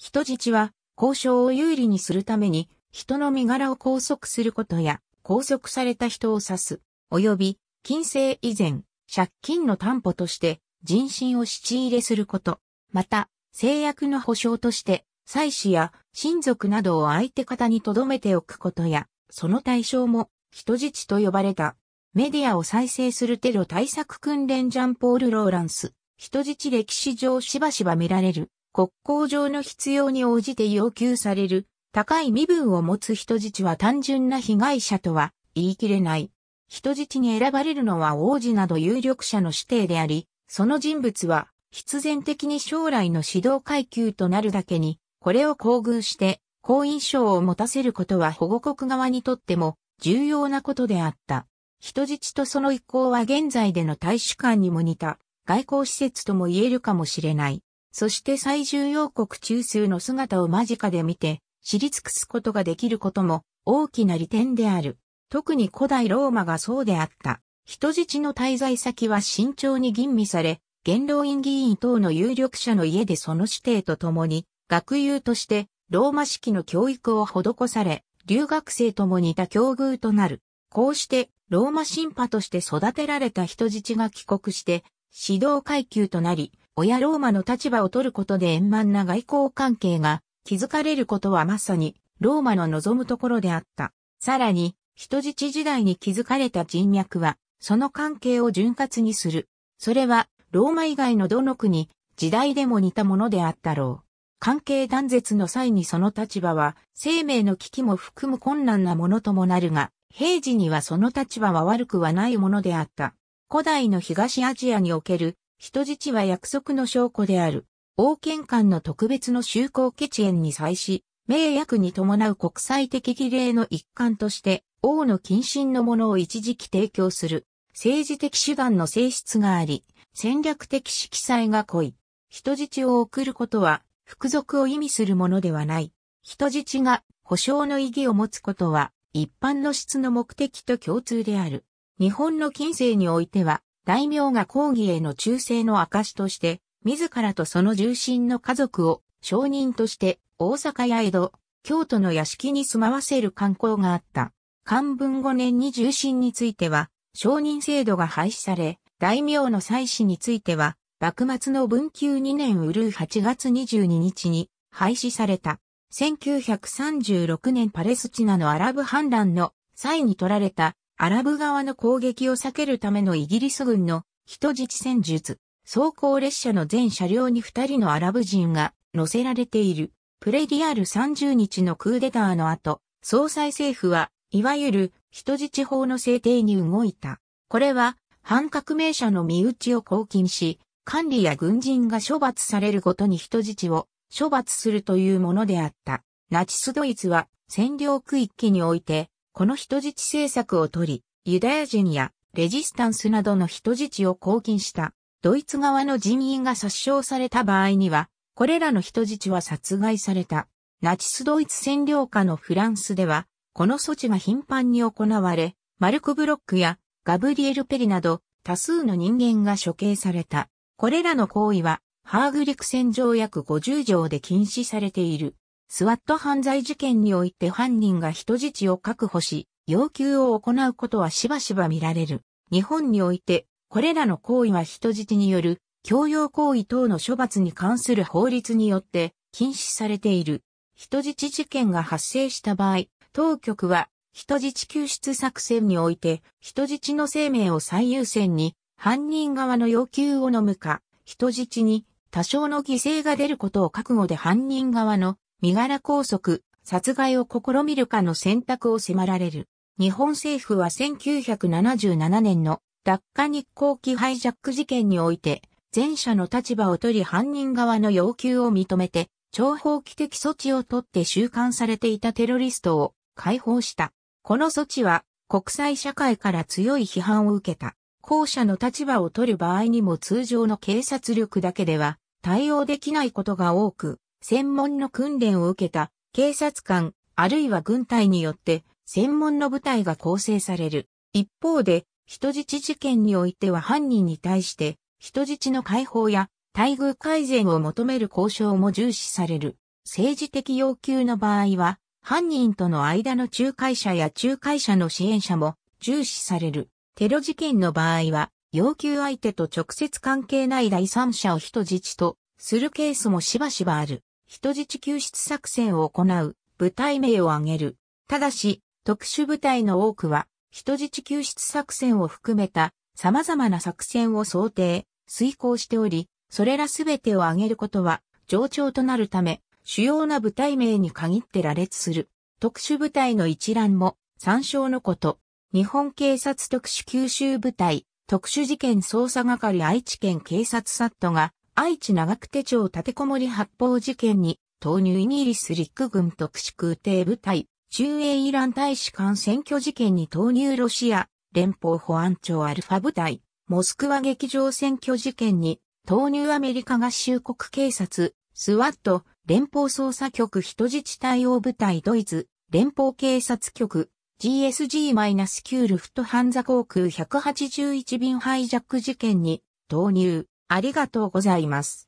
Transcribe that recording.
人質は交渉を有利にするために人の身柄を拘束することや拘束された人を指す、及び金制以前、借金の担保として人心を質入れすること、また制約の保障として妻子や親族などを相手方に留めておくことや、その対象も人質と呼ばれた。メディアを再生するテロ対策訓練ジャンポール・ローランス、人質歴史上しばしば見られる。国交上の必要に応じて要求される高い身分を持つ人質は単純な被害者とは言い切れない。人質に選ばれるのは王子など有力者の指定であり、その人物は必然的に将来の指導階級となるだけに、これを厚遇して好印象を持たせることは保護国側にとっても重要なことであった。人質とその一行は現在での大使館にも似た外交施設とも言えるかもしれない。そして最重要国中枢の姿を間近で見て、知り尽くすことができることも大きな利点である。特に古代ローマがそうであった。人質の滞在先は慎重に吟味され、元老院議員等の有力者の家でその指定とともに、学友としてローマ式の教育を施され、留学生とも似た境遇となる。こうして、ローマ神派として育てられた人質が帰国して、指導階級となり、親ローマの立場を取ることで円満な外交関係が築かれることはまさにローマの望むところであった。さらに、人質時代に築かれた人脈は、その関係を潤滑にする。それは、ローマ以外のどの国、時代でも似たものであったろう。関係断絶の際にその立場は、生命の危機も含む困難なものともなるが、平時にはその立場は悪くはないものであった。古代の東アジアにおける人質は約束の証拠である。王権間の特別の就航決縁に際し、名約に伴う国際的儀礼の一環として、王の近親のものを一時期提供する、政治的手段の性質があり、戦略的色彩が濃い。人質を送ることは、服属を意味するものではない。人質が保障の意義を持つことは、一般の質の目的と共通である。日本の近世においては、大名が抗議への忠誠の証として、自らとその重臣の家族を証人として大阪や江戸、京都の屋敷に住まわせる慣行があった。漢文5年に重臣については、承認制度が廃止され、大名の祭祀については、幕末の文久2年うるう8月22日に廃止された。1936年パレスチナのアラブ反乱の際に取られたアラブ側の攻撃を避けるためのイギリス軍の人質戦術。走行列車の全車両に2人のアラブ人が乗せられている。プレディアル30日のクーデターの後、総裁政府は、いわゆる人質法の制定に動いた。これは、反革命者の身内を拘禁し、管理や軍人が処罰されるごとに人質を処罰するというものであった。ナチスドイツは占領区域においてこの人質政策を取り、ユダヤ人やレジスタンスなどの人質を拘禁したドイツ側の人員が殺傷された場合には、これらの人質は殺害された。ナチスドイツ占領下のフランスでは、この措置が頻繁に行われ、マルク・ブロックやガブリエル・ペリなど多数の人間が処刑された。これらの行為は、ハーグリク戦条約50条で禁止されている。スワット犯罪事件において犯人が人質を確保し、要求を行うことはしばしば見られる。日本において、これらの行為は人質による、強要行為等の処罰に関する法律によって禁止されている。人質事件が発生した場合、当局は人質救出作戦において人質の生命を最優先に犯人側の要求を飲むか、人質に多少の犠牲が出ることを覚悟で犯人側の身柄拘束、殺害を試みるかの選択を迫られる。日本政府は1977年の落下日航機ハイジャック事件において、前者の立場を取り犯人側の要求を認めて、情報規的措置を取って収監されていたテロリストを解放した。この措置は国際社会から強い批判を受けた。後者の立場を取る場合にも通常の警察力だけでは対応できないことが多く、専門の訓練を受けた警察官あるいは軍隊によって専門の部隊が構成される。一方で人質事件においては犯人に対して人質の解放や待遇改善を求める交渉も重視される。政治的要求の場合は犯人との間の仲介者や仲介者の支援者も重視される。テロ事件の場合は要求相手と直接関係ない第三者を人質とするケースもしばしばある。人質救出作戦を行う部隊名を挙げる。ただし、特殊部隊の多くは人質救出作戦を含めた様々な作戦を想定、遂行しており、それらすべてを挙げることは上長となるため、主要な部隊名に限って羅列する。特殊部隊の一覧も参照のこと。日本警察特殊九州部隊、特殊事件捜査係愛知県警察サットが愛知長久手町立てこもり発砲事件に投入イギリス陸軍特殊空挺部隊、中英イラン大使館選挙事件に投入ロシア連邦保安庁アルファ部隊、モスクワ劇場選挙事件に投入アメリカ合衆国警察、スワット、連邦捜査局人質対応部隊ドイツ、連邦警察局、GSG-9 ルフトハンザ航空181便ハイジャック事件に投入。ありがとうございます。